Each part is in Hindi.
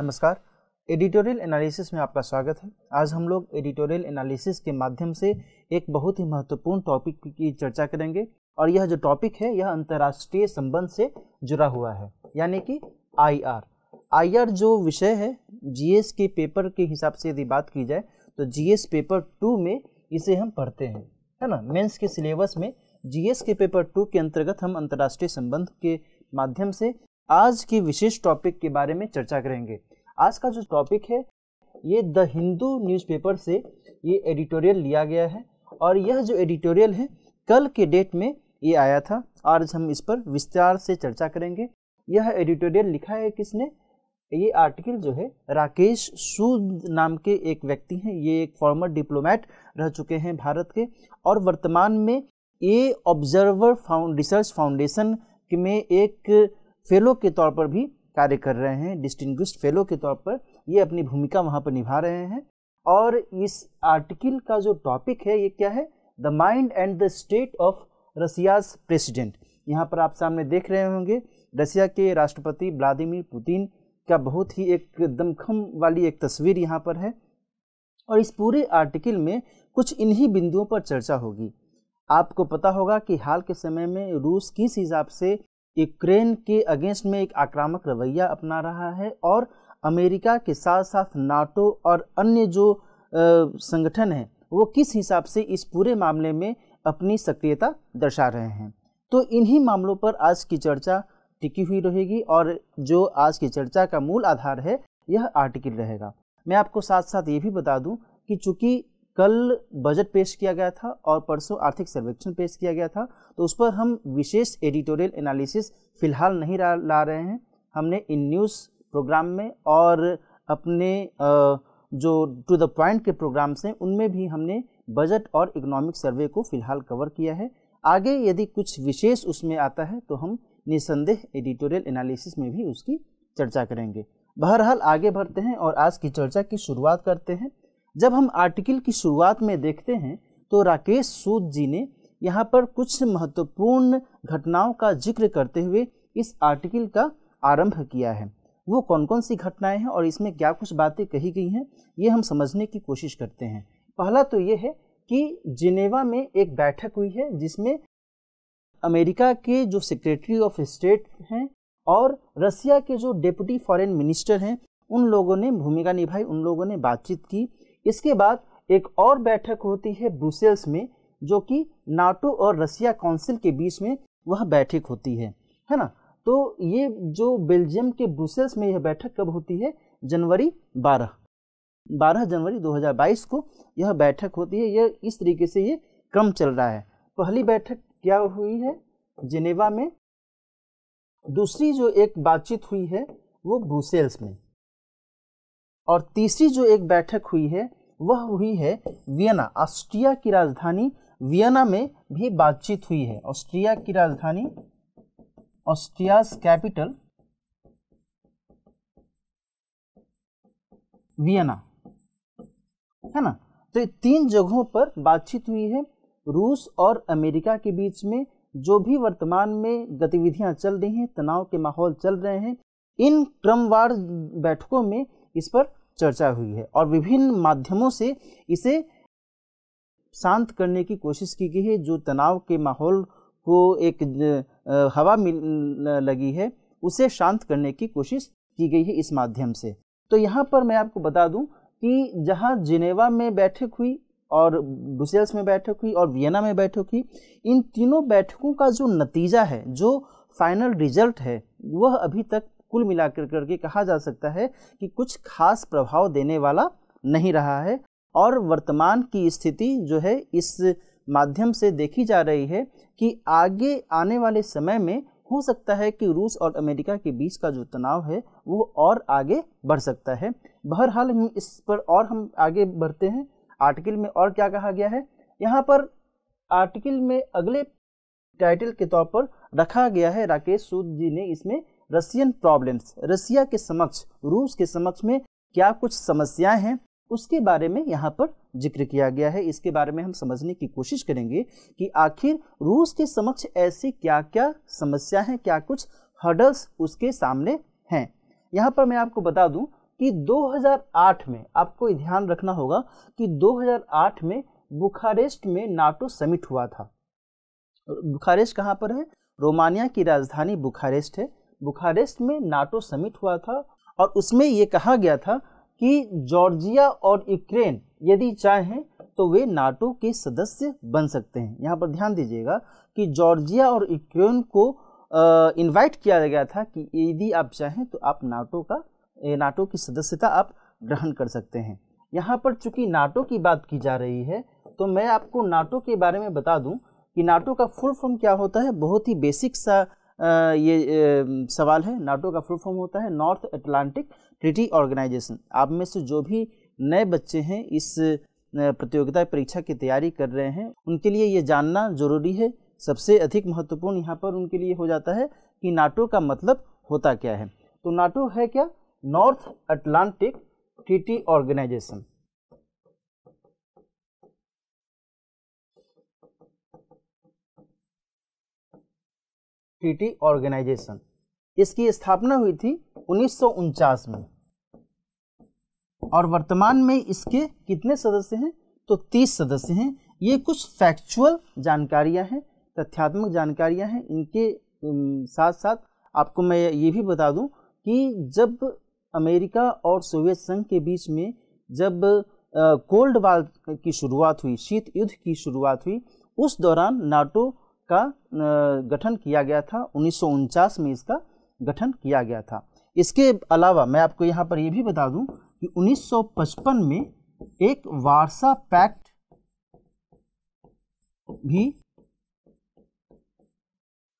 नमस्कार एडिटोरियल एनालिसिस में आपका स्वागत है आज हम लोग एडिटोरियल एनालिसिस के माध्यम से एक बहुत ही महत्वपूर्ण टॉपिक की चर्चा करेंगे और यह जो टॉपिक है यह अंतर्राष्ट्रीय संबंध से जुड़ा हुआ है यानी कि आईआर आईआर जो विषय है जीएस के पेपर के हिसाब से यदि बात की जाए तो जीएस पेपर टू में इसे हम पढ़ते हैं है ना मेंस के सिलेबस में जीएस के पेपर टू के अंतर्गत हम अंतर्राष्ट्रीय संबंध के माध्यम से आज की विशेष टॉपिक के बारे में चर्चा करेंगे आज का जो टॉपिक है ये द हिंदू न्यूज़पेपर से ये एडिटोरियल लिया गया है और यह जो एडिटोरियल है कल के डेट में ये आया था आज हम इस पर विस्तार से चर्चा करेंगे यह एडिटोरियल लिखा है किसने ये आर्टिकल जो है राकेश सूद नाम के एक व्यक्ति हैं ये एक फॉर्मर डिप्लोमेट रह चुके हैं भारत के और वर्तमान में a observer found research foundation में एक फेलो के तौर पर भी कार्य कर रहे हैं डिस्टिंग्विश फेलो के तौर पर ये अपनी भूमिका वहाँ पर निभा रहे हैं और इस आर्टिकल का जो टॉपिक है ये क्या है the mind and the state of Russia's president यहाँ पर आप सामने देख रहे होंगे रसिया के राष्ट्रपति व्लादिमिर पुतिन का बहुत ही एक दमखम वाली एक तस्वीर यहाँ पर है और इस पूरे आर्टिकल में कुछ इन्हीं बिंदुओं पर चर्चा होगी आपको पता होगा कि हाल के समय में रूस किस हिसाब से यूक्रेन के अगेंस्ट में एक आक्रामक रवैया अपना रहा है और अमेरिका के साथ साथ नाटो और अन्य जो संगठन हैं वो किस हिसाब से इस पूरे मामले में अपनी सक्रियता दर्शा रहे हैं तो इन्हीं मामलों पर आज की चर्चा टिकी हुई रहेगी और जो आज की चर्चा का मूल आधार है यह आर्टिकल रहेगा मैं आपको साथ साथ ये भी बता दूं कि चूंकि कल बजट पेश किया गया था और परसों आर्थिक सर्वेक्षण पेश किया गया था तो उस पर हम विशेष एडिटोरियल एनालिसिस फिलहाल नहीं ला रहे हैं हमने इन न्यूज़ प्रोग्राम में और अपने जो टू द पॉइंट के प्रोग्राम्स हैं उनमें भी हमने बजट और इकोनॉमिक सर्वे को फिलहाल कवर किया है आगे यदि कुछ विशेष उसमें आता है तो हम निसंदेह एडिटोरियल एनालिसिस में भी उसकी चर्चा करेंगे बहरहाल आगे बढ़ते हैं और आज की चर्चा की शुरुआत करते हैं जब हम आर्टिकल की शुरुआत में देखते हैं तो राकेश सूद जी ने यहाँ पर कुछ महत्वपूर्ण घटनाओं का जिक्र करते हुए इस आर्टिकल का आरंभ किया है वो कौन कौन सी घटनाएं हैं और इसमें क्या कुछ बातें कही गई हैं ये हम समझने की कोशिश करते हैं पहला तो ये है कि जिनेवा में एक बैठक हुई है जिसमें अमेरिका के जो सेक्रेटरी ऑफ स्टेट हैं और रसिया के जो डेप्यूटी फॉरेन मिनिस्टर हैं उन लोगों ने भूमिका निभाई उन लोगों ने बातचीत की इसके बाद एक और बैठक होती है ब्रुसेल्स में जो कि नाटो और रसिया काउंसिल के बीच में वह बैठक होती है है ना तो ये जो बेल्जियम के ब्रुसेल्स में यह बैठक कब होती है जनवरी 12 12 जनवरी 2022 को यह बैठक होती है यह इस तरीके से ये क्रम चल रहा है पहली बैठक क्या हुई है जिनेवा में दूसरी जो एक बातचीत हुई है वो ब्रुसेल्स में और तीसरी जो एक बैठक हुई है वह हुई है वियना ऑस्ट्रिया की राजधानी वियना में भी बातचीत हुई है ऑस्ट्रिया की राजधानी ऑस्ट्रियाज कैपिटल वियना है ना तो तीन जगहों पर बातचीत हुई है रूस और अमेरिका के बीच में जो भी वर्तमान में गतिविधियां चल रही हैं तनाव के माहौल चल रहे हैं इन क्रमवार बैठकों में इस पर चर्चा हुई है और विभिन्न माध्यमों से इसे शांत करने की कोशिश की गई है जो तनाव के माहौल को एक हवा मिल लगी है उसे शांत करने की कोशिश की गई है इस माध्यम से तो यहाँ पर मैं आपको बता दूँ कि जहाँ जिनेवा में बैठक हुई और ब्रुसेल्स में बैठक हुई और वियना में बैठक हुई इन तीनों बैठकों का जो नतीजा है जो फाइनल रिजल्ट है वह अभी तक कुल मिलाकर करके कहा जा सकता है कि कुछ खास प्रभाव देने वाला नहीं रहा है और वर्तमान की स्थिति जो है इस माध्यम से देखी जा रही है कि आगे आने वाले समय में हो सकता है कि रूस और अमेरिका के बीच का जो तनाव है वो और आगे बढ़ सकता है बहरहाल हम इस पर और हम आगे बढ़ते हैं आर्टिकल में और क्या कहा गया है यहाँ पर आर्टिकल में अगले टाइटल के तौर पर रखा गया है राकेश सूद जी ने इसमें रसियन प्रॉब्लम्स रसिया के समक्ष रूस के समक्ष में क्या कुछ समस्याएं हैं उसके बारे में यहाँ पर जिक्र किया गया है इसके बारे में हम समझने की कोशिश करेंगे कि आखिर रूस के समक्ष ऐसी क्या क्या समस्या हैं क्या कुछ हर्डल्स उसके सामने हैं यहाँ पर मैं आपको बता दूँ कि 2008 में आपको ध्यान रखना होगा कि 2008 में बुखारेस्ट में नाटो समिट हुआ था बुखारेस्ट कहाँ पर है रोमानिया की राजधानी बुखारेस्ट है बुखारेस्ट में नाटो समिट हुआ था और उसमें ये कहा गया था कि जॉर्जिया और यूक्रेन यदि चाहें तो वे नाटो के सदस्य बन सकते हैं यहाँ पर ध्यान दीजिएगा कि जॉर्जिया और यूक्रेन को इनवाइट किया गया था कि यदि आप चाहें तो आप नाटो का नाटो की सदस्यता आप ग्रहण कर सकते हैं यहाँ पर चूंकि नाटो की बात की जा रही है तो मैं आपको नाटो के बारे में बता दूं कि नाटो का फुल फॉर्म क्या होता है बहुत ही बेसिक सा ये सवाल है नाटो का फुल फॉर्म होता है नॉर्थ अटलांटिक ट्रिटी ऑर्गेनाइजेशन आप में से जो भी नए बच्चे हैं इस प्रतियोगिता परीक्षा की तैयारी कर रहे हैं उनके लिए ये जानना जरूरी है सबसे अधिक महत्वपूर्ण यहाँ पर उनके लिए हो जाता है कि नाटो का मतलब होता क्या है तो नाटो है क्या North Atlantic treaty organisation treaty organisation इसकी स्थापना हुई थी उन्नीस में और वर्तमान में इसके कितने सदस्य हैं तो 30 सदस्य हैं ये कुछ फैक्चुअल जानकारियां हैं तथ्यात्मक जानकारियां हैं इनके साथ साथ आपको मैं ये भी बता दूं कि जब अमेरिका और सोवियत संघ के बीच में जब कोल्ड वार की शुरुआत हुई शीत युद्ध की शुरुआत हुई उस दौरान नाटो का गठन किया गया था उन्नीस में इसका गठन किया गया था इसके अलावा मैं आपको यहाँ पर यह भी बता दूं कि 1955 में एक वार्सा पैक्ट भी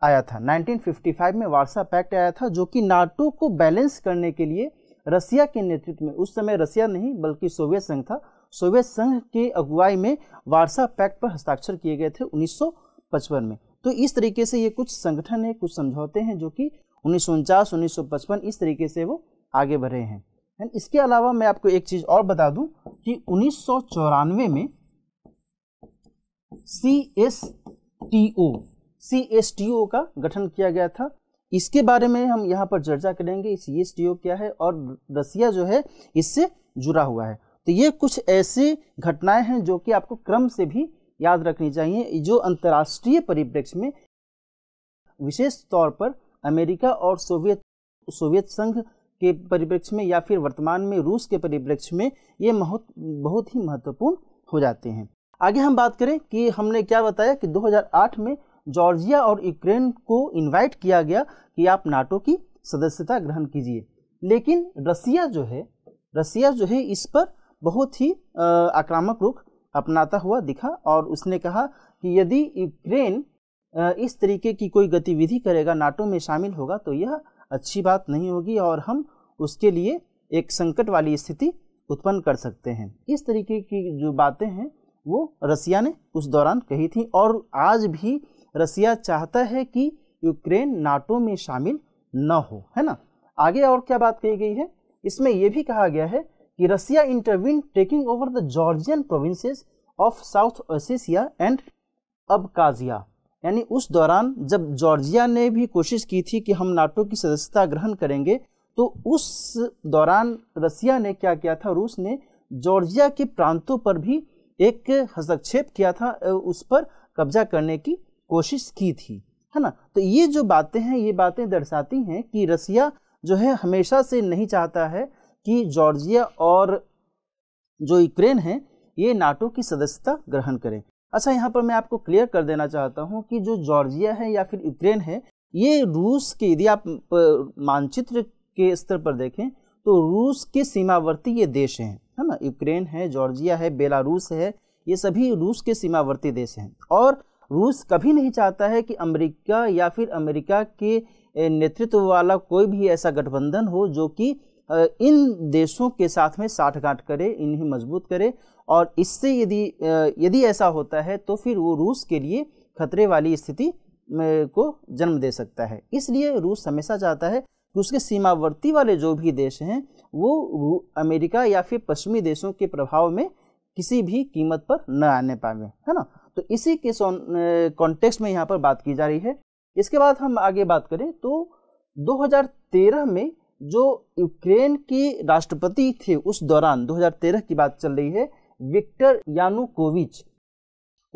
आया था 1955 में वारसा पैक्ट आया था जो कि नाटो को बैलेंस करने के लिए रसिया के नेतृत्व में उस समय रसिया नहीं बल्कि सोवियत संघ था सोवियत संघ के अगुवाई में वार्सा पैक्ट पर हस्ताक्षर किए गए थे 1955 पचपन में तो इस तरीके से ये कुछ संगठन है कुछ समझौते हैं जो कि उन्नीस सौ इस तरीके से वो आगे बढ़े हैं एंड इसके अलावा मैं आपको एक चीज़ और बता दूं कि उन्नीस में C S T O C S T O का गठन किया गया था इसके बारे में हम यहाँ पर चर्चा करेंगे सी एस टी ओ क्या है और रसिया जो है इससे जुड़ा हुआ है तो ये कुछ ऐसी घटनाएं हैं जो कि आपको क्रम से भी याद रखनी चाहिए जो अंतर्राष्ट्रीय परिप्रेक्ष्य में विशेष तौर पर अमेरिका और सोवियत सोवियत संघ के परिप्रेक्ष्य में या फिर वर्तमान में रूस के परिप्रेक्ष्य में ये बहुत बहुत ही महत्वपूर्ण हो जाते हैं आगे हम बात करें कि हमने क्या बताया कि 2008 में जॉर्जिया और यूक्रेन को इनवाइट किया गया कि आप नाटो की सदस्यता ग्रहण कीजिए लेकिन रसिया जो है रसिया जो है इस पर बहुत ही आक्रामक रुख अपनाता हुआ दिखा और उसने कहा कि यदि यूक्रेन इस तरीके की कोई गतिविधि करेगा नाटो में शामिल होगा तो यह अच्छी बात नहीं होगी और हम उसके लिए एक संकट वाली स्थिति उत्पन्न कर सकते हैं इस तरीके की जो बातें हैं वो रसिया ने उस दौरान कही थी और आज भी रसिया चाहता है कि यूक्रेन नाटो में शामिल न हो है ना आगे और क्या बात कही गई है इसमें यह भी कहा गया है कि Russia intervene taking over the Georgian provinces of South Ossetia and Abkhazia यानी उस दौरान जब जॉर्जिया ने भी कोशिश की थी कि हम नाटो की सदस्यता ग्रहण करेंगे तो उस दौरान रसिया ने क्या किया था रूस ने जॉर्जिया के प्रांतों पर भी एक हस्तक्षेप किया था उस पर कब्जा करने की कोशिश की थी है ना तो ये जो बातें हैं ये बातें दर्शाती हैं कि रसिया जो है हमेशा से नहीं चाहता है कि जॉर्जिया और जो यूक्रेन है ये नाटो की सदस्यता ग्रहण करें अच्छा यहाँ पर मैं आपको क्लियर कर देना चाहता हूँ कि जो जॉर्जिया है या फिर यूक्रेन है ये रूस के यदि आप मानचित्र के स्तर पर देखें तो रूस के सीमावर्ती ये देश हैं है ना यूक्रेन है जॉर्जिया है बेलारूस है ये सभी रूस के सीमावर्ती देश हैं और रूस कभी नहीं चाहता है कि अमेरिका या फिर अमेरिका के नेतृत्व वाला कोई भी ऐसा गठबंधन हो जो कि इन देशों के साथ में साठगांठ करे इन्हें मजबूत करे और इससे यदि यदि ऐसा होता है तो फिर वो रूस के लिए खतरे वाली स्थिति को जन्म दे सकता है इसलिए रूस हमेशा चाहता है कि उसके सीमावर्ती वाले जो भी देश हैं वो अमेरिका या फिर पश्चिमी देशों के प्रभाव में किसी भी कीमत पर न आने पावे है ना तो इसी के कॉन्टेक्स्ट में यहाँ पर बात की जा रही है इसके बाद हम आगे बात करें तो 2013 में जो यूक्रेन की राष्ट्रपति थे उस दौरान 2013 की बात चल रही है विक्टर यानुकोविच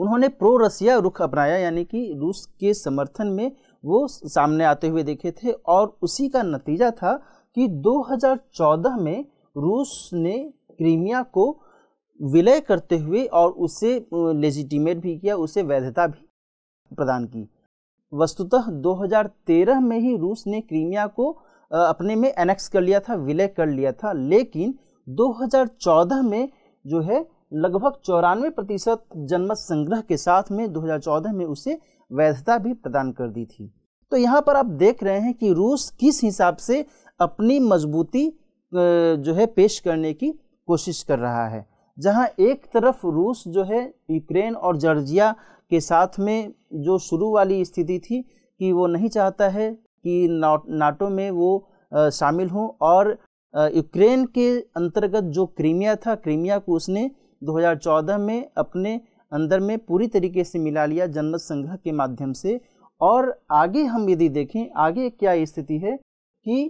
उन्होंने प्रो रसिया रुख अपनाया यानी कि रूस के समर्थन में वो सामने आते हुए देखे थे और उसी का नतीजा था कि 2014 में रूस ने क्रीमिया को विलय करते हुए और उसे लेजिटिमेट भी किया उसे वैधता भी प्रदान की वस्तुतः 2013 में ही रूस ने क्रीमिया को अपने में एनेक्स कर लिया था विलय कर लिया था लेकिन 2014 में जो है लगभग चौरानवे प्रतिशत जनमत संग्रह के साथ में 2014 में उसे वैधता भी प्रदान कर दी थी तो यहाँ पर आप देख रहे हैं कि रूस किस हिसाब से अपनी मजबूती जो है पेश करने की कोशिश कर रहा है जहाँ एक तरफ रूस जो है यूक्रेन और जॉर्जिया के साथ में जो शुरू वाली स्थिति थी कि वो नहीं चाहता है कि नाटो में वो शामिल हों और यूक्रेन के अंतर्गत जो क्रीमिया था क्रीमिया को उसने 2014 में अपने अंदर में पूरी तरीके से मिला लिया जनमत संग्रह के माध्यम से और आगे हम यदि देखें आगे क्या स्थिति है कि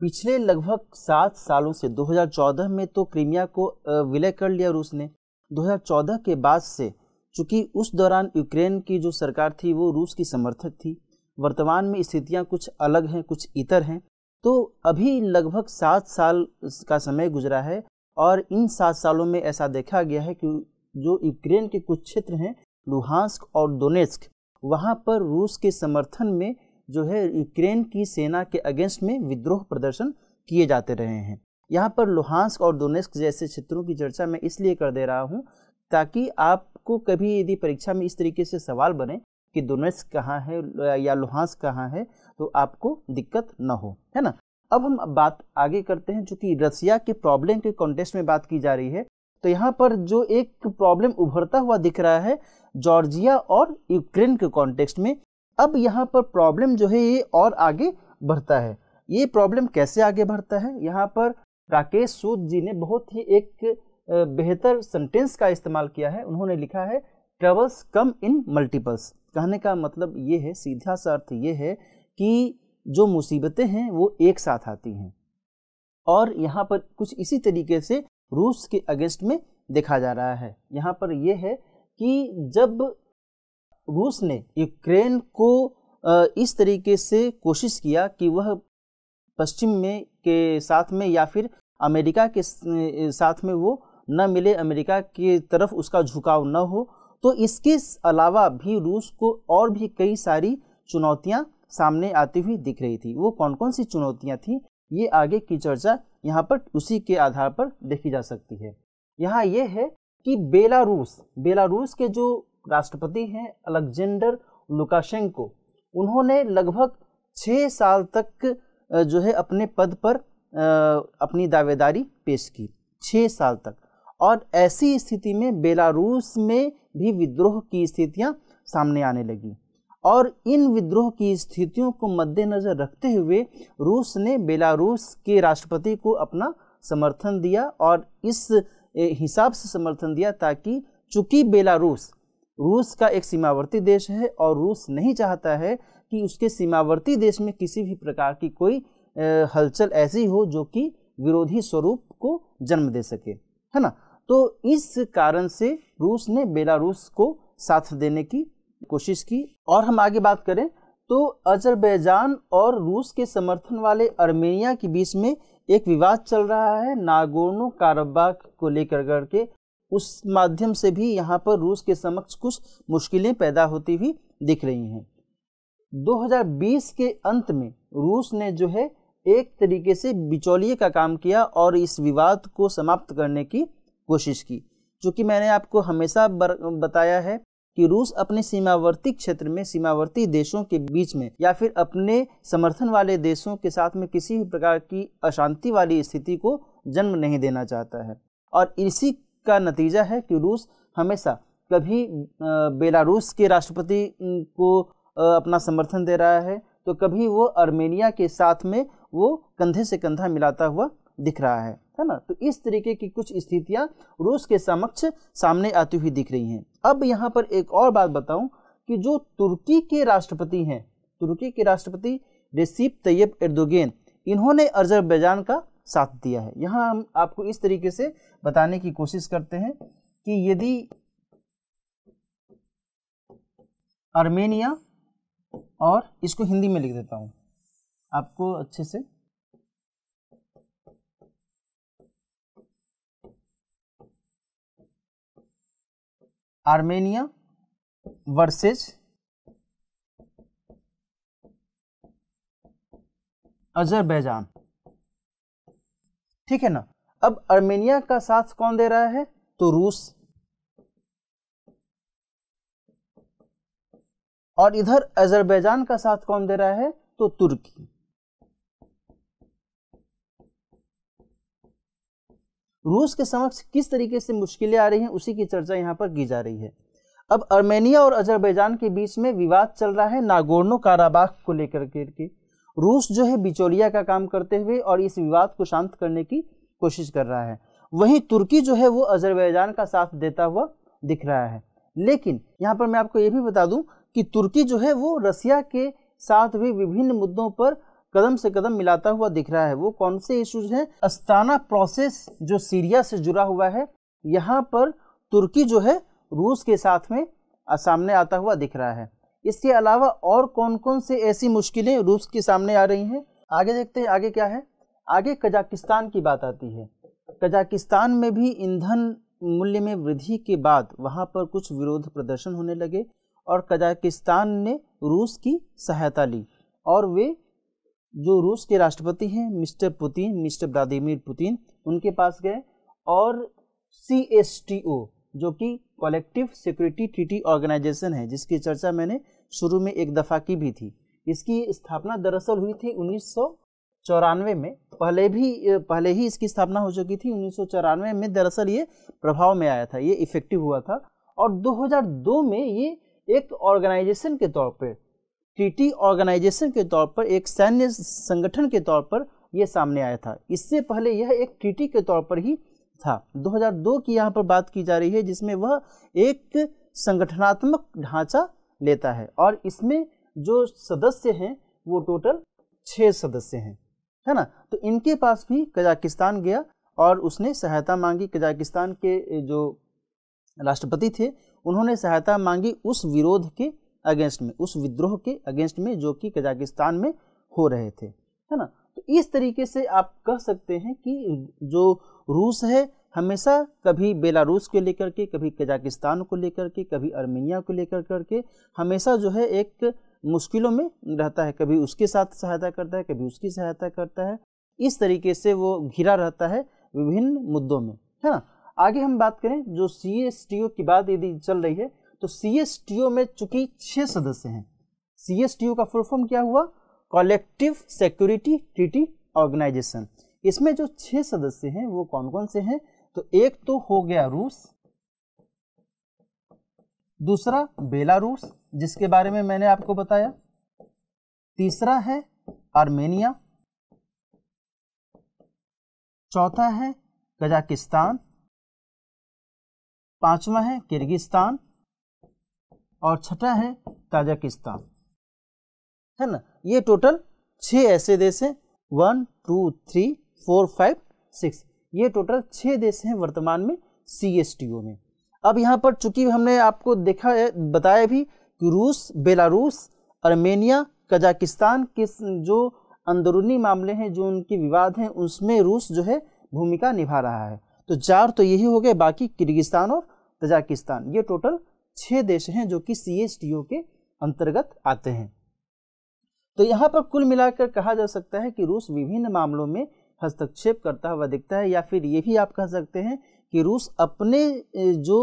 पिछले लगभग सात सालों से 2014 में तो क्रीमिया को विलय कर लिया रूस ने 2014 के बाद से चूँकि उस दौरान यूक्रेन की जो सरकार थी वो रूस की समर्थक थी वर्तमान में स्थितियाँ कुछ अलग हैं कुछ इतर हैं तो अभी लगभग सात साल का समय गुजरा है और इन सात सालों में ऐसा देखा गया है कि जो यूक्रेन के कुछ क्षेत्र हैं लुहांस्क और डोनेस्क वहाँ पर रूस के समर्थन में जो है यूक्रेन की सेना के अगेंस्ट में विद्रोह प्रदर्शन किए जाते रहे हैं यहाँ पर लुहांस्क और डोनेस्क जैसे क्षेत्रों की चर्चा मैं इसलिए कर दे रहा हूँ ताकि आपको कभी यदि परीक्षा में इस तरीके से सवाल बने कि दुनेस कहाँ है या लुहांस कहाँ है तो आपको दिक्कत न हो है ना अब हम बात आगे करते हैं चूँकि रसिया के प्रॉब्लम के कॉन्टेस्ट में बात की जा रही है तो यहाँ पर जो एक प्रॉब्लम उभरता हुआ दिख रहा है जॉर्जिया और यूक्रेन के कॉन्टेक्स्ट में अब यहाँ पर प्रॉब्लम जो है ये और आगे बढ़ता है ये प्रॉब्लम कैसे आगे बढ़ता है यहाँ पर राकेश सूद जी ने बहुत ही एक बेहतर सेंटेंस का इस्तेमाल किया है उन्होंने लिखा है ट्रेवल्स कम इन मल्टीपल्स कहने का मतलब ये है सीधा सा अर्थ ये है कि जो मुसीबतें हैं वो एक साथ आती हैं और यहाँ पर कुछ इसी तरीके से रूस के अगेंस्ट में देखा जा रहा है यहाँ पर यह है कि जब रूस ने यूक्रेन को इस तरीके से कोशिश किया कि वह पश्चिम में के साथ में या फिर अमेरिका के साथ में वो न मिले अमेरिका की तरफ उसका झुकाव न हो तो इसके अलावा भी रूस को और भी कई सारी चुनौतियां सामने आती हुई दिख रही थी वो कौन कौन सी चुनौतियां थी ये आगे की चर्चा यहाँ पर उसी के आधार पर देखी जा सकती है यहाँ ये है कि बेलारूस बेलारूस के जो राष्ट्रपति हैं अलेक्जेंडर लुकाशेंको उन्होंने लगभग छः साल तक जो है अपने पद पर अपनी दावेदारी पेश की छः साल तक और ऐसी स्थिति में बेलारूस में भी विद्रोह की स्थितियां सामने आने लगी और इन विद्रोह की स्थितियों को मद्देनज़र रखते हुए रूस ने बेलारूस के राष्ट्रपति को अपना समर्थन दिया और इस हिसाब से समर्थन दिया ताकि चूंकि बेलारूस रूस का एक सीमावर्ती देश है और रूस नहीं चाहता है कि उसके सीमावर्ती देश में किसी भी प्रकार की कोई हलचल ऐसी हो जो कि विरोधी स्वरूप को जन्म दे सके है ना तो इस कारण से रूस ने बेलारूस को साथ देने की कोशिश की और हम आगे बात करें तो अजरबैजान और रूस के समर्थन वाले अर्मेनिया के बीच में एक विवाद चल रहा है नागोर्नो काराबाख को लेकर करके उस माध्यम से भी यहाँ पर रूस के समक्ष कुछ मुश्किलें पैदा होती हुई दिख रही हैं 2020 के अंत में रूस ने जो है एक तरीके से बिचौलिए का काम किया और इस विवाद को समाप्त करने की कोशिश की जो कि मैंने आपको हमेशा बताया है कि रूस अपने सीमावर्ती क्षेत्र में सीमावर्ती देशों के बीच में या फिर अपने समर्थन वाले देशों के साथ में किसी भी प्रकार की अशांति वाली स्थिति को जन्म नहीं देना चाहता है और इसी का नतीजा है कि रूस हमेशा कभी बेलारूस के राष्ट्रपति को अपना समर्थन दे रहा है तो कभी वो आर्मेनिया के साथ में वो कंधे से कंधा मिलाता हुआ दिख रहा है है ना तो इस तरीके की कुछ स्थितियां रूस के समक्ष सामने आती हुई दिख रही हैं अब यहां पर एक और बात बताऊं कि जो तुर्की के राष्ट्रपति हैं तुर्की के राष्ट्रपति रेसिप तैयब एर्दोगेन इन्होंने अजरबैजान का साथ दिया है यहाँ हम आपको इस तरीके से बताने की कोशिश करते हैं कि यदि आर्मेनिया और इसको हिंदी में लिख देता हूँ आपको अच्छे से आर्मेनिया वर्सेस अजरबैजान ठीक है ना अब आर्मेनिया का साथ कौन दे रहा है तो रूस और इधर अजरबैजान का साथ कौन दे रहा है तो तुर्की रूस के समक्ष किस तरीके से मुश्किलें आ रही हैं उसी की चर्चा यहाँ पर की जा रही है अब अर्मेनिया और अजरबैजान के बीच में विवाद चल रहा है नागोर्नो काराबाख को लेकर के रूस जो है बिचौलिया का काम करते हुए और इस विवाद को शांत करने की कोशिश कर रहा है वहीं तुर्की जो है वो अजरबैजान का साथ देता हुआ दिख रहा है लेकिन यहाँ पर मैं आपको ये भी बता दूँ कि तुर्की जो है वो रसिया के साथ भी विभिन्न मुद्दों पर कदम से कदम मिलाता हुआ दिख रहा है वो कौन से इशूज हैं अस्ताना प्रोसेस जो सीरिया से जुड़ा हुआ है यहाँ पर तुर्की जो है रूस के साथ में सामने आता हुआ दिख रहा है इसके अलावा और कौन कौन से ऐसी मुश्किलें रूस के सामने आ रही हैं आगे देखते हैं आगे क्या है आगे कजाकिस्तान की बात आती है कजाकिस्तान में भी ईंधन मूल्य में वृद्धि के बाद वहाँ पर कुछ विरोध प्रदर्शन होने लगे और कजाकिस्तान ने रूस की सहायता ली और वे जो रूस के राष्ट्रपति हैं mister Putin mister Vladimir Putin उनके पास गए और सी एस टी ओ जो कि कलेक्टिव सिक्योरिटी ट्रीटी ऑर्गेनाइजेशन है जिसकी चर्चा मैंने शुरू में एक दफ़ा की भी थी इसकी स्थापना दरअसल हुई थी उन्नीस चौरानवे में पहले भी पहले ही इसकी स्थापना हो चुकी थी उन्नीस में दरअसल ये प्रभाव में आया था ये इफेक्टिव हुआ था और 2002 में ये एक ऑर्गेनाइजेशन के तौर पर ट्रीटी ऑर्गेनाइजेशन के तौर पर एक सैन्य संगठन के तौर पर यह सामने आया था इससे पहले यह एक ट्रीटी के तौर पर ही था 2002 की यहाँ पर बात की जा रही है जिसमें वह एक संगठनात्मक ढांचा लेता है और इसमें जो सदस्य हैं वो टोटल छः सदस्य हैं है ना तो इनके पास भी कजाकिस्तान गया और उसने सहायता मांगी कजाकिस्तान के जो राष्ट्रपति थे उन्होंने सहायता मांगी उस विरोध के अगेंस्ट में उस विद्रोह के अगेंस्ट में जो कि कजाकिस्तान में हो रहे थे है ना तो इस तरीके से आप कह सकते हैं कि जो रूस है हमेशा कभी बेलारूस को लेकर के कभी कजाकिस्तान को लेकर के कभी अर्मेनिया को लेकर करके हमेशा जो है एक मुश्किलों में रहता है कभी उसके साथ सहायता करता है कभी उसकी सहायता करता है इस तरीके से वो घिरा रहता है विभिन्न मुद्दों में है ना आगे हम बात करें जो सी एस टी ओ की बात यदि चल रही है तो सीएसटीओ में चूंकि छह सदस्य हैं सीएसटीओ का फुल फॉर्म क्या हुआ कॉलेक्टिव सिक्योरिटी ट्रीटी ऑर्गेनाइजेशन इसमें जो छह सदस्य हैं वो कौन कौन से हैं तो एक तो हो गया रूस दूसरा बेलारूस जिसके बारे में मैंने आपको बताया तीसरा है आर्मेनिया चौथा है कजाकिस्तान पांचवा है किर्गिस्तान और छठा है ताजाकिस्तान है ना ये टोटल छः ऐसे देश हैं one two three four five six ये टोटल छः देश हैं वर्तमान में सी एस टी ओ में अब यहाँ पर चूंकि हमने आपको देखा है बताया भी कि रूस बेलारूस अर्मेनिया कजाकिस्तान के जो अंदरूनी मामले हैं जो उनके विवाद हैं उसमें रूस जो है भूमिका निभा रहा है तो चार तो यही हो गए बाकी किर्गिस्तान और तजाकिस्तान ये टोटल छह देश हैं जो कि सी के अंतर्गत आते हैं तो यहाँ पर कुल मिलाकर कहा जा सकता है कि रूस विभिन्न मामलों में हस्तक्षेप करता हुआ दिखता है या फिर ये भी आप कह सकते हैं कि रूस अपने जो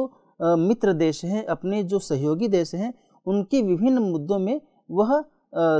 मित्र देश हैं अपने जो सहयोगी देश हैं उनके विभिन्न मुद्दों में वह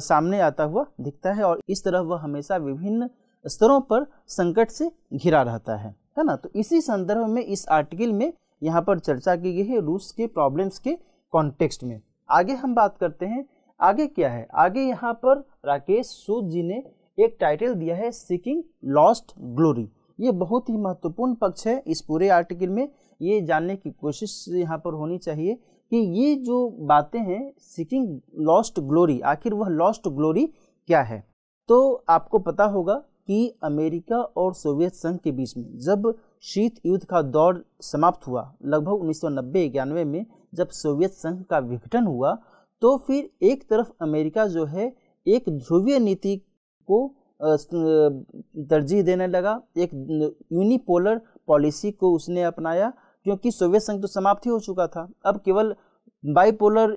सामने आता हुआ दिखता है और इस तरह वह हमेशा विभिन्न स्तरों पर संकट से घिरा रहता है है ना तो इसी संदर्भ में इस आर्टिकल में यहाँ पर चर्चा की गई है रूस के प्रॉब्लम्स के कॉन्टेक्स्ट में आगे हम बात करते हैं आगे क्या है आगे यहाँ पर राकेश सूद जी ने एक टाइटल दिया है सिकिंग लॉस्ट ग्लोरी ये बहुत ही महत्वपूर्ण पक्ष है इस पूरे आर्टिकल में ये जानने की कोशिश यहाँ पर होनी चाहिए कि ये जो बातें हैं सिकिंग लॉस्ट ग्लोरी आखिर वह लॉस्ट ग्लोरी क्या है तो आपको पता होगा कि अमेरिका और सोवियत संघ के बीच में जब शीत युद्ध का दौर समाप्त हुआ लगभग उन्नीस सौ में जब सोवियत संघ का विघटन हुआ तो फिर एक तरफ अमेरिका जो है एक ध्रुवीय नीति को तरजीह देने लगा एक यूनिपोलर पॉलिसी को उसने अपनाया क्योंकि सोवियत संघ तो समाप्त ही हो चुका था अब केवल बाईपोलर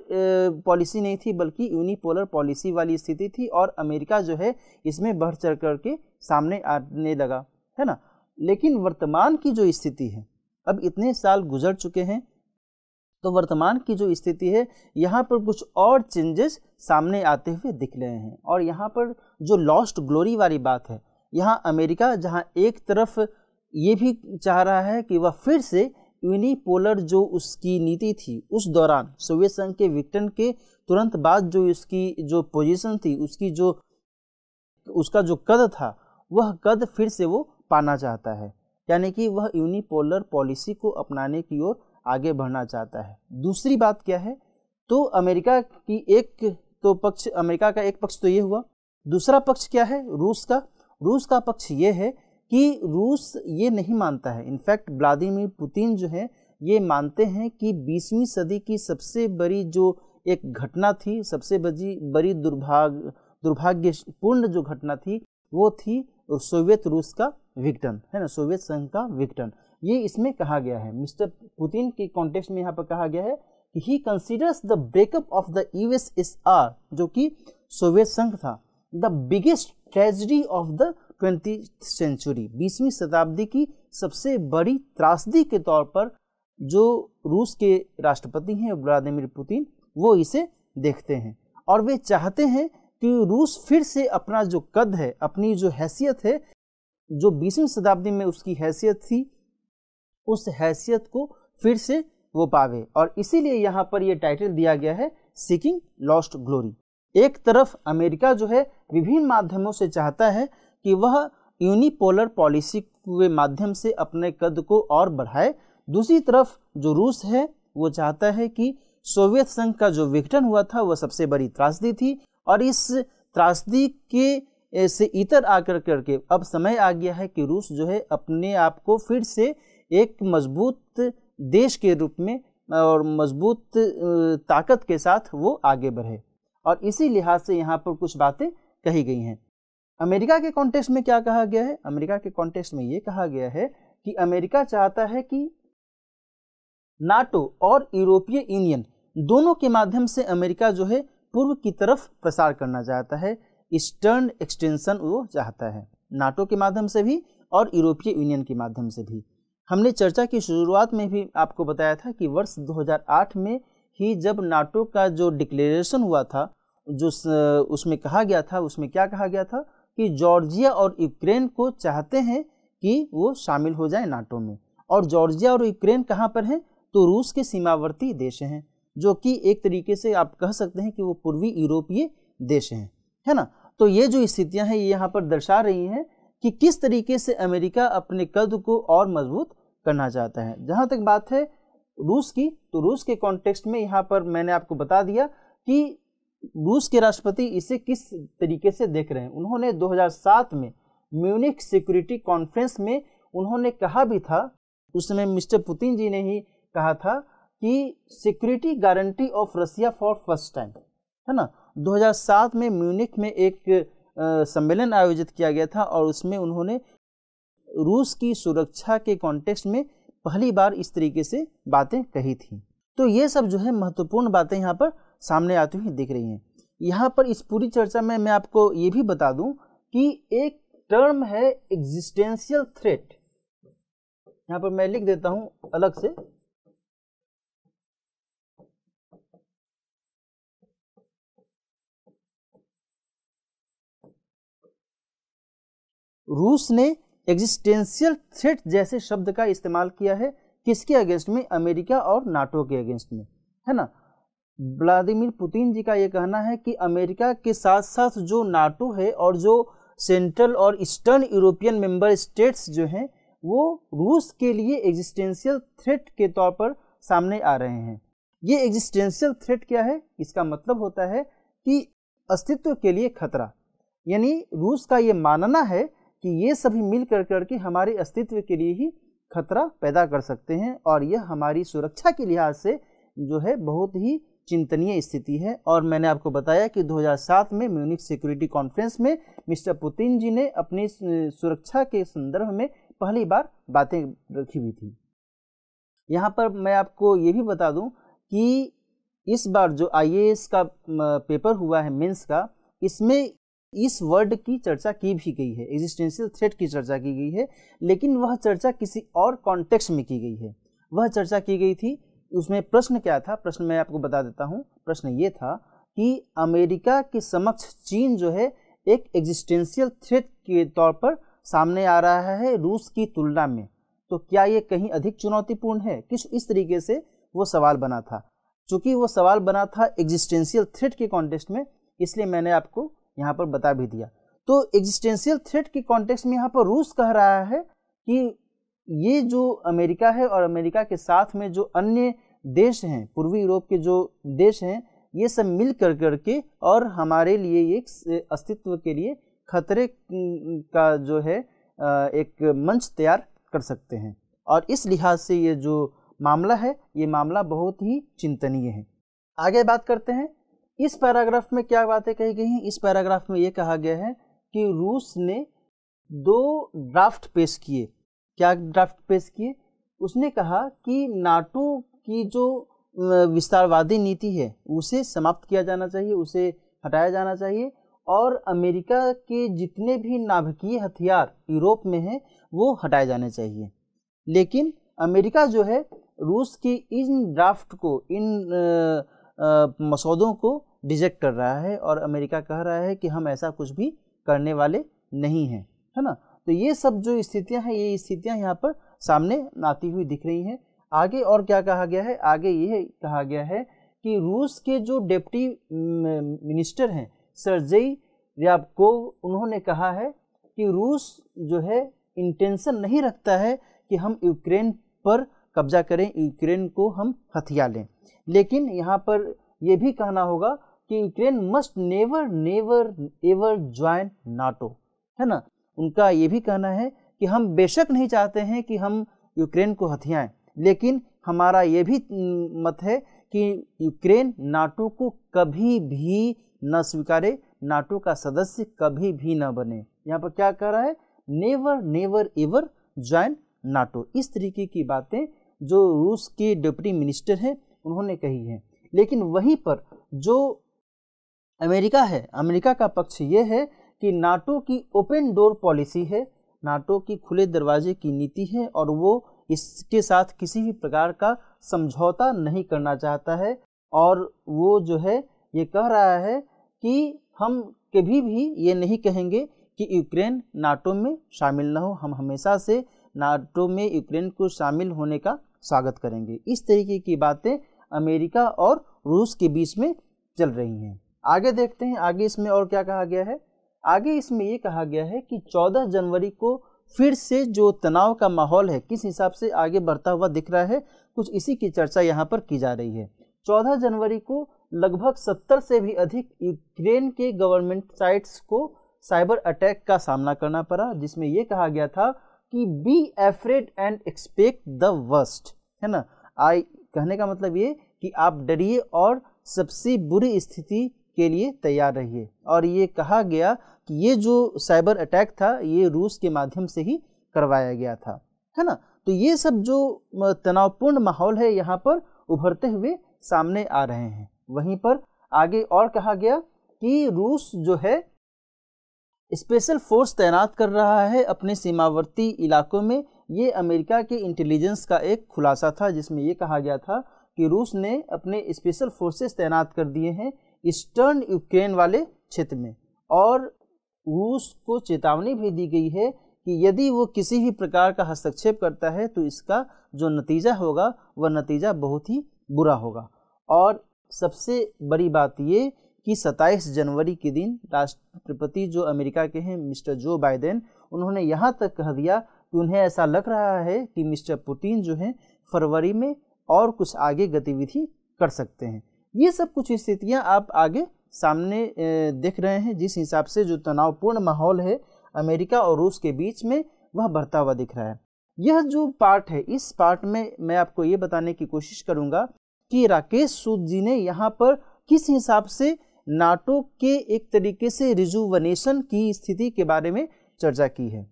पॉलिसी नहीं थी बल्कि यूनिपोलर पॉलिसी वाली स्थिति थी और अमेरिका जो है इसमें बढ़ चढ़ करके सामने आने लगा है ना लेकिन वर्तमान की जो स्थिति है अब इतने साल गुजर चुके हैं तो वर्तमान की जो स्थिति है यहाँ पर कुछ और चेंजेस सामने आते हुए दिख रहे हैं और यहाँ पर जो लॉस्ट ग्लोरी वाली बात है यहाँ अमेरिका जहाँ एक तरफ ये भी चाह रहा है कि वह फिर से यूनिपोलर जो उसकी नीति थी उस दौरान सोवियत संघ के विक्टन के तुरंत बाद जो उसकी जो पोजीशन थी उसकी जो उसका जो कद था वह कद फिर से वो पाना चाहता है यानी कि वह यूनिपोलर पॉलिसी को अपनाने की ओर आगे बढ़ना चाहता है दूसरी बात क्या है तो अमेरिका की एक तो पक्ष अमेरिका का एक पक्ष तो ये हुआ दूसरा पक्ष क्या है रूस का रूस का पक्ष ये है कि रूस ये नहीं मानता है इनफैक्ट व्लादिमिर पुतिन जो है ये मानते हैं कि 20वीं सदी की सबसे बड़ी जो एक घटना थी सबसे बड़ी बड़ी दुर्भाग दुर्भाग्यपूर्ण जो घटना थी वो थी और सोवियत रूस का विघटन है ना सोवियत संघ का विघटन ये इसमें कहा गया है मिस्टर पुतिन के कॉन्टेक्स्ट में यहाँ पर कहा गया है कि he considers the breakup of the U S S R जो कि सोवियत संघ था the biggest tragedy of the twenty century बीसवीं शताब्दी की सबसे बड़ी त्रासदी के तौर पर जो रूस के राष्ट्रपति हैं व्लादिमिर पुतिन वो इसे देखते हैं और वे चाहते हैं कि रूस फिर से अपना जो कद है अपनी जो हैसियत है जो बीसवीं शताब्दी में उसकी हैसियत थी उस हैसियत को फिर से वो पावे और इसीलिए यहाँ पर यह टाइटल दिया गया है सीकिंग लॉस्ट ग्लोरी एक तरफ अमेरिका जो है विभिन्न माध्यमों से चाहता है कि वह यूनिपोलर पॉलिसी के माध्यम से अपने कद को और बढ़ाए दूसरी तरफ जो रूस है वो चाहता है कि सोवियत संघ का जो विघटन हुआ था वह सबसे बड़ी त्रासदी थी और इस त्रासदी के से इतर आकर करके अब समय आ गया है कि रूस जो है अपने आप को फिर से एक मजबूत देश के रूप में और मजबूत ताकत के साथ वो आगे बढ़े और इसी लिहाज से यहाँ पर कुछ बातें कही गई हैं अमेरिका के कॉन्टेक्स्ट में क्या कहा गया है अमेरिका के कॉन्टेक्स्ट में ये कहा गया है कि अमेरिका चाहता है कि नाटो और यूरोपीय यूनियन दोनों के माध्यम से अमेरिका जो है पूर्व की तरफ प्रसार करना चाहता है ईस्टर्न एक्सटेंशन वो चाहता है नाटो के माध्यम से भी और यूरोपीय यूनियन के माध्यम से भी हमने चर्चा की शुरुआत में भी आपको बताया था कि वर्ष 2008 में ही जब नाटो का जो डिक्लेरेशन हुआ था जो उसमें कहा गया था उसमें क्या कहा गया था कि जॉर्जिया और यूक्रेन को चाहते हैं कि वो शामिल हो जाए नाटो में और जॉर्जिया और यूक्रेन कहाँ पर हैं तो रूस के सीमावर्ती देश हैं जो कि एक तरीके से आप कह सकते हैं कि वो पूर्वी यूरोपीय देश हैं है ना तो ये जो स्थितियां हैं ये यहाँ पर दर्शा रही हैं कि किस तरीके से अमेरिका अपने कद को और मजबूत करना चाहता है जहाँ तक बात है रूस की तो रूस के कॉन्टेक्स्ट में यहाँ पर मैंने आपको बता दिया कि रूस के राष्ट्रपति इसे किस तरीके से देख रहे हैं उन्होंने 2007 में म्यूनिक सिक्योरिटी कॉन्फ्रेंस में उन्होंने कहा भी था उस समय मिस्टर पुतिन जी ने ही कहा था कि security guarantee of Russia for first time है ना 2007 में म्यूनिक में एक सम्मेलन आयोजित किया गया था और उसमें उन्होंने रूस की सुरक्षा के कॉन्टेक्स्ट में पहली बार इस तरीके से बातें कही थी तो ये सब जो है महत्वपूर्ण बातें यहाँ पर सामने आती हुई दिख रही हैं यहाँ पर इस पूरी चर्चा में मैं आपको ये भी बता दूं कि एक टर्म है एग्जिस्टेंशियल थ्रेट यहाँ पर मैं लिख देता हूँ अलग से रूस ने एग्जिस्टेंशियल थ्रेट जैसे शब्द का इस्तेमाल किया है किसके अगेंस्ट में अमेरिका और नाटो के अगेंस्ट में है ना व्लादिमिर पुतिन जी का ये कहना है कि अमेरिका के साथ साथ जो नाटो है और जो सेंट्रल और ईस्टर्न यूरोपियन मेंबर स्टेट्स जो हैं वो रूस के लिए एग्जिस्टेंशियल थ्रेट के तौर पर सामने आ रहे हैं ये एग्जिस्टेंशियल थ्रेट क्या है इसका मतलब होता है कि अस्तित्व के लिए खतरा यानी रूस का ये मानना है कि ये सभी मिल कर करके हमारे अस्तित्व के लिए ही खतरा पैदा कर सकते हैं और यह हमारी सुरक्षा के लिहाज से जो है बहुत ही चिंतनीय स्थिति है और मैंने आपको बताया कि 2007 में म्यूनिक सिक्योरिटी कॉन्फ्रेंस में मिस्टर पुतिन जी ने अपनी सुरक्षा के संदर्भ में पहली बार बातें रखी हुई थी यहाँ पर मैं आपको ये भी बता दूँ कि इस बार जो आई का पेपर हुआ है मेंस का इसमें इस वर्ड की चर्चा की भी गई है एग्जिस्टेंशियल थ्रेट की चर्चा की गई है लेकिन वह चर्चा किसी और कॉन्टेक्स्ट में की गई है वह चर्चा की गई थी उसमें प्रश्न क्या था प्रश्न मैं आपको बता देता हूँ प्रश्न ये था कि अमेरिका के समक्ष चीन जो है एक एग्जिस्टेंशियल थ्रेट के तौर पर सामने आ रहा है रूस की तुलना में तो क्या ये कहीं अधिक चुनौतीपूर्ण है किस इस तरीके से वो सवाल बना था चूंकि वो सवाल बना था एग्जिस्टेंशियल थ्रेट के कॉन्टेक्स्ट में इसलिए मैंने आपको यहाँ पर बता भी दिया तो एग्जिस्टेंशियल थ्रेट के कॉन्टेक्स्ट में यहाँ पर रूस कह रहा है कि ये जो अमेरिका है और अमेरिका के साथ में जो अन्य देश हैं पूर्वी यूरोप के जो देश हैं ये सब मिल कर करके और हमारे लिए एक अस्तित्व के लिए खतरे का जो है एक मंच तैयार कर सकते हैं और इस लिहाज से ये जो मामला है ये मामला बहुत ही चिंतनीय है आगे बात करते हैं इस पैराग्राफ में क्या बातें कही गई हैं इस पैराग्राफ में ये कहा गया है कि रूस ने दो ड्राफ्ट पेश किए क्या ड्राफ्ट पेश किए उसने कहा कि नाटो की जो विस्तारवादी नीति है उसे समाप्त किया जाना चाहिए उसे हटाया जाना चाहिए और अमेरिका के जितने भी नाभिकीय हथियार यूरोप में हैं वो हटाए जाने चाहिए लेकिन अमेरिका जो है रूस की इन ड्राफ्ट को इन मसौदों को डिजेक्ट कर रहा है और अमेरिका कह रहा है कि हम ऐसा कुछ भी करने वाले नहीं हैं है ना तो ये सब जो स्थितियां हैं ये स्थितियां यहाँ पर सामने आती हुई दिख रही हैं आगे और क्या कहा गया है आगे ये कहा गया है कि रूस के जो डिप्टी मिनिस्टर हैं सरजई रयाबकोव उन्होंने कहा है कि रूस जो है इंटेंशन नहीं रखता है कि हम यूक्रेन पर कब्जा करें यूक्रेन को हम हथिया लें लेकिन यहाँ पर यह भी कहना होगा कि Ukraine must never never ever join NATO है ना उनका ये भी कहना है कि हम बेशक नहीं चाहते हैं कि हम यूक्रेन को हथियाएं लेकिन हमारा ये भी मत है कि यूक्रेन नाटो को कभी भी न स्वीकारे नाटो का सदस्य कभी भी न बने यहाँ पर क्या कह रहा है never never ever join NATO इस तरीके की बातें जो रूस के डिप्टी मिनिस्टर हैं उन्होंने कही हैं लेकिन वहीं पर जो अमेरिका है अमेरिका का पक्ष ये है कि नाटो की ओपन डोर पॉलिसी है नाटो की खुले दरवाजे की नीति है और वो इसके साथ किसी भी प्रकार का समझौता नहीं करना चाहता है और वो जो है ये कह रहा है कि हम कभी भी ये नहीं कहेंगे कि यूक्रेन नाटो में शामिल ना हो हम हमेशा से नाटो में यूक्रेन को शामिल होने का स्वागत करेंगे इस तरीके की बातें अमेरिका और रूस के बीच में चल रही हैं आगे देखते हैं आगे इसमें और क्या कहा गया है आगे इसमें ये कहा गया है कि 14 जनवरी को फिर से जो तनाव का माहौल है किस हिसाब से आगे बढ़ता हुआ दिख रहा है कुछ इसी की चर्चा यहाँ पर की जा रही है 14 जनवरी को लगभग 70 से भी अधिक यूक्रेन के गवर्नमेंट साइट्स को साइबर अटैक का सामना करना पड़ा जिसमें यह कहा गया था कि be afraid and expect the worst है ना आई कहने का मतलब ये कि आप डरिए और सबसे बुरी स्थिति के लिए तैयार रहिए और ये कहा गया कि ये जो साइबर अटैक था ये रूस के माध्यम से ही करवाया गया था है ना तो ये सब जो तनावपूर्ण माहौल है यहाँ पर उभरते हुए सामने आ रहे हैं वहीं पर आगे और कहा गया कि रूस जो है स्पेशल फोर्स तैनात कर रहा है अपने सीमावर्ती इलाकों में ये अमेरिका के इंटेलिजेंस का एक खुलासा था जिसमें ये कहा गया था कि रूस ने अपने स्पेशल फोर्सेस तैनात कर दिए हैं ईस्टर्न यूक्रेन वाले क्षेत्र में और रूस को चेतावनी भी दी गई है कि यदि वो किसी भी प्रकार का हस्तक्षेप करता है तो इसका जो नतीजा होगा वह नतीजा बहुत ही बुरा होगा और सबसे बड़ी बात ये कि 27 जनवरी के दिन राष्ट्रपति जो अमेरिका के हैं मिस्टर जो बाइडेन उन्होंने यहाँ तक कह दिया कि उन्हें ऐसा लग रहा है कि मिस्टर पुतिन जो हैं फरवरी में और कुछ आगे गतिविधि कर सकते हैं ये सब कुछ स्थितियाँ आप आगे सामने देख रहे हैं जिस हिसाब से जो तनावपूर्ण माहौल है अमेरिका और रूस के बीच में वह बढ़ता हुआ दिख रहा है यह जो पार्ट है इस पार्ट में मैं आपको ये बताने की कोशिश करूंगा कि राकेश सूद जी ने यहाँ पर किस हिसाब से नाटो के एक तरीके से रिजुवनेशन की स्थिति के बारे में चर्चा की है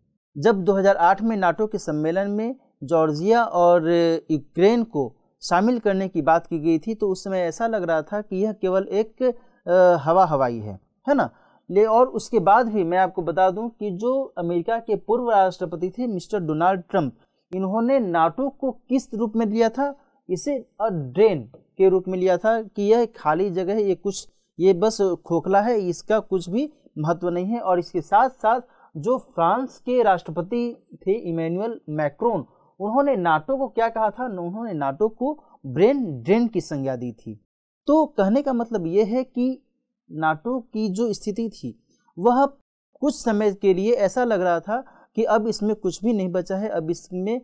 जब 2008 में नाटो के सम्मेलन में जॉर्जिया और यूक्रेन को शामिल करने की बात की गई थी तो उस समय ऐसा लग रहा था कि यह केवल एक हवा हवाई है है ना ले और उसके बाद भी मैं आपको बता दूं कि जो अमेरिका के पूर्व राष्ट्रपति थे मिस्टर डोनाल्ड ट्रंप इन्होंने नाटो को किस रूप में लिया था इसे अ ड्रेन के रूप में लिया था कि यह खाली जगह है ये कुछ ये बस खोखला है इसका कुछ भी महत्व नहीं है और इसके साथ साथ जो फ्रांस के राष्ट्रपति थे इमैनुअल मैक्रोन उन्होंने नाटो को क्या कहा था उन्होंने नाटो को ब्रेन ड्रेन की संज्ञा दी थी तो कहने का मतलब यह है कि नाटो की जो स्थिति थी वह कुछ समय के लिए ऐसा लग रहा था कि अब इसमें कुछ भी नहीं बचा है अब इसमें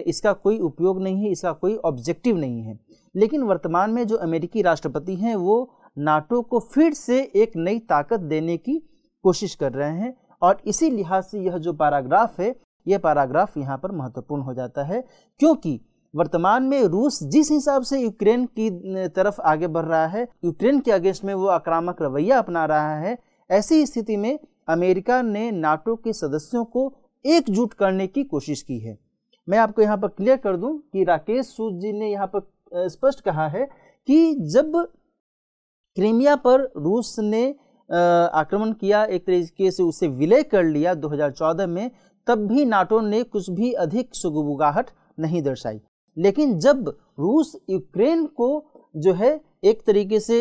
इसका कोई उपयोग नहीं है इसका कोई ऑब्जेक्टिव नहीं है लेकिन वर्तमान में जो अमेरिकी राष्ट्रपति हैं वो नाटो को फिर से एक नई ताकत देने की कोशिश कर रहे हैं और इसी लिहाज से यह जो पैराग्राफ है यह पैराग्राफ यहाँ पर महत्वपूर्ण हो जाता है क्योंकि वर्तमान में रूस जिस हिसाब से यूक्रेन की तरफ आगे बढ़ रहा है यूक्रेन के अगेंस्ट में वो आक्रामक रवैया अपना रहा है ऐसी स्थिति में अमेरिका ने नाटो के सदस्यों को एकजुट करने की कोशिश की है मैं आपको यहाँ पर क्लियर कर दूँ कि राकेश सूद जी ने यहाँ पर स्पष्ट कहा है कि जब क्रीमिया पर रूस ने आक्रमण किया एक तरीके से उसे विलय कर लिया 2014 में तब भी नाटो ने कुछ भी अधिक सुगबुगाहट नहीं दर्शाई लेकिन जब रूस यूक्रेन को जो है एक तरीके से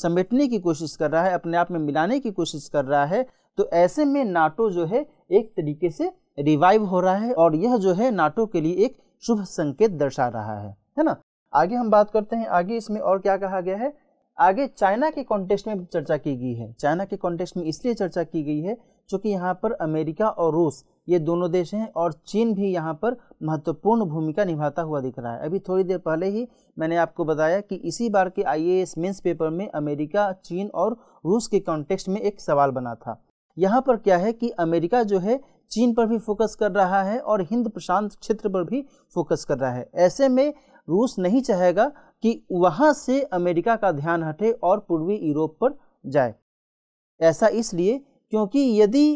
समेटने की कोशिश कर रहा है अपने आप में मिलाने की कोशिश कर रहा है तो ऐसे में नाटो जो है एक तरीके से रिवाइव हो रहा है और यह जो है नाटो के लिए एक शुभ संकेत दर्शा रहा है है ना आगे हम बात करते हैं आगे इसमें और क्या कहा गया है आगे चाइना के कॉन्टेक्स्ट में चर्चा की गई है चाइना के कॉन्टेक्स्ट में इसलिए चर्चा की गई है चूँकि यहाँ पर अमेरिका और रूस ये दोनों देश हैं और चीन भी यहाँ पर महत्वपूर्ण भूमिका निभाता हुआ दिख रहा है अभी थोड़ी देर पहले ही मैंने आपको बताया कि इसी बार के आईएएस मेंस पेपर में अमेरिका चीन और रूस के कॉन्टेक्स्ट में एक सवाल बना था यहाँ पर क्या है कि अमेरिका जो है चीन पर भी फोकस कर रहा है और हिंद प्रशांत क्षेत्र पर भी फोकस कर रहा है ऐसे में रूस नहीं चाहेगा कि वहाँ से अमेरिका का ध्यान हटे और पूर्वी यूरोप पर जाए ऐसा इसलिए क्योंकि यदि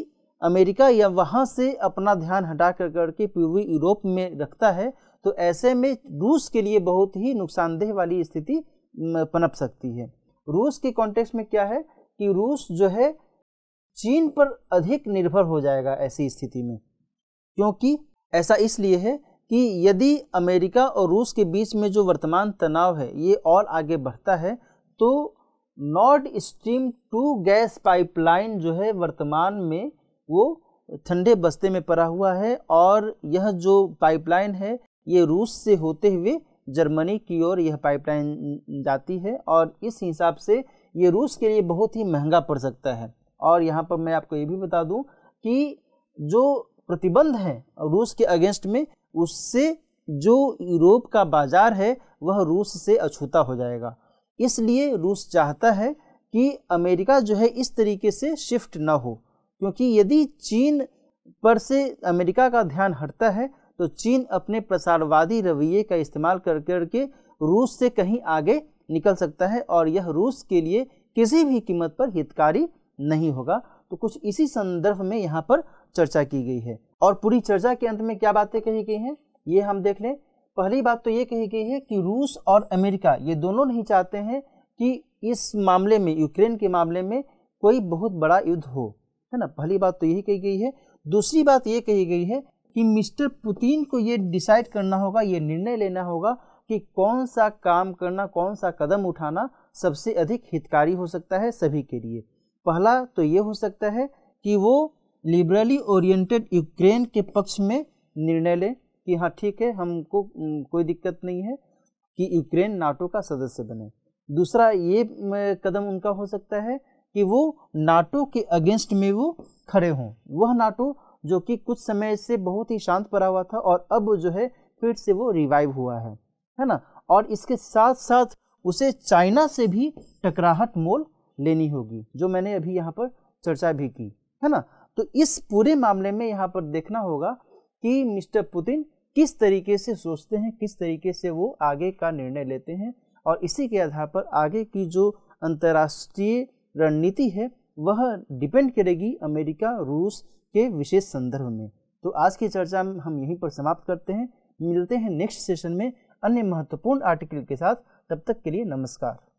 अमेरिका या वहाँ से अपना ध्यान हटा कर करके पूर्वी यूरोप में रखता है तो ऐसे में रूस के लिए बहुत ही नुकसानदेह वाली स्थिति पनप सकती है रूस के कॉन्टेक्स में क्या है कि रूस जो है चीन पर अधिक निर्भर हो जाएगा ऐसी स्थिति में क्योंकि ऐसा इसलिए है कि यदि अमेरिका और रूस के बीच में जो वर्तमान तनाव है ये और आगे बढ़ता है तो north stream two gas pipeline जो है वर्तमान में वो ठंडे बस्ते में पड़ा हुआ है और यह जो पाइपलाइन है ये रूस से होते हुए जर्मनी की ओर यह पाइपलाइन जाती है और इस हिसाब से ये रूस के लिए बहुत ही महंगा पड़ सकता है और यहाँ पर मैं आपको ये भी बता दूँ कि जो प्रतिबंध हैं रूस के अगेंस्ट में उससे जो यूरोप का बाज़ार है वह रूस से अछूता हो जाएगा इसलिए रूस चाहता है कि अमेरिका जो है इस तरीके से शिफ्ट ना हो क्योंकि यदि चीन पर से अमेरिका का ध्यान हटता है तो चीन अपने प्रसारवादी रवैये का इस्तेमाल कर करके रूस से कहीं आगे निकल सकता है और यह रूस के लिए किसी भी कीमत पर हितकारी नहीं होगा तो कुछ इसी संदर्भ में यहाँ पर चर्चा की गई है और पूरी चर्चा के अंत में क्या बातें कही गई हैं ये हम देख लें पहली बात तो ये कही गई है कि रूस और अमेरिका ये दोनों नहीं चाहते हैं कि इस मामले में यूक्रेन के मामले में कोई बहुत बड़ा युद्ध हो है ना पहली बात तो यही कही गई है दूसरी बात ये कही गई है कि मिस्टर पुतिन को ये डिसाइड करना होगा ये निर्णय लेना होगा कि कौन सा काम करना कौन सा कदम उठाना सबसे अधिक हितकारी हो सकता है सभी के लिए पहला तो ये हो सकता है कि वो लिबरली ओरिएंटेड यूक्रेन के पक्ष में निर्णय लें कि हाँ ठीक है हमको कोई दिक्कत नहीं है कि यूक्रेन नाटो का सदस्य बने दूसरा ये कदम उनका हो सकता है कि वो नाटो के अगेंस्ट में वो खड़े हों वह नाटो जो कि कुछ समय से बहुत ही शांत पड़ा हुआ था और अब जो है फिर से वो रिवाइव हुआ है है ना और इसके साथ साथ उसे चाइना से भी टकराहट मोल लेनी होगी जो मैंने अभी यहाँ पर चर्चा भी की है ना तो इस पूरे मामले में यहाँ पर देखना होगा कि मिस्टर पुतिन किस तरीके से सोचते हैं किस तरीके से वो आगे का निर्णय लेते हैं और इसी के आधार पर आगे की जो अंतर्राष्ट्रीय रणनीति है वह डिपेंड करेगी अमेरिका रूस के विशेष संदर्भ में तो आज की चर्चा हम यहीं पर समाप्त करते हैं मिलते हैं नेक्स्ट सेशन में अन्य महत्वपूर्ण आर्टिकल के साथ तब तक के लिए नमस्कार